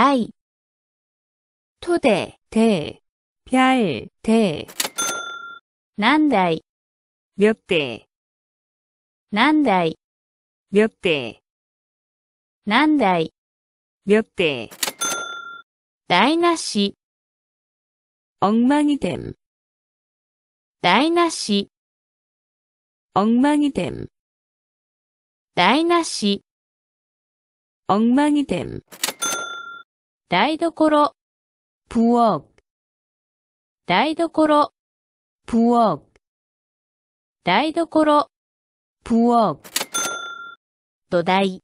다이토대대별대난다이몇대난다이몇대난다이몇대다이나시엉망이됨다이나시엉망이됨다이나시엉망이됨台所부엌台所부엌台所부엌土台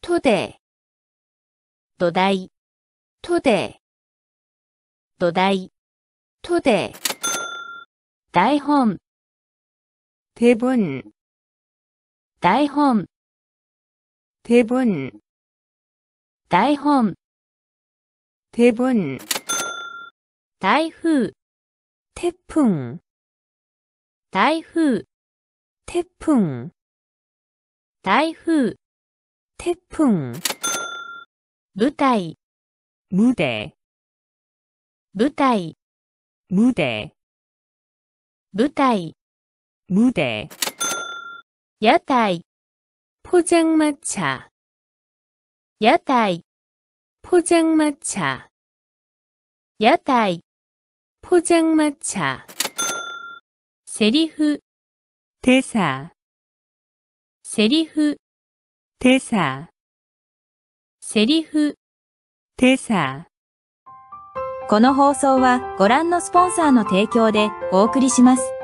土台土台土台土台土台台本대본台本대본台本 대본 다후 태풍 다후 태풍 다후 태풍 무대 무대 무대 무대 무대 무대 야타이 포장마차 야타이 포장마차 屋台포장마차セリフ대사セリフ대사セリフ대사この放送はご覧のスポンサーの提供でお送りします。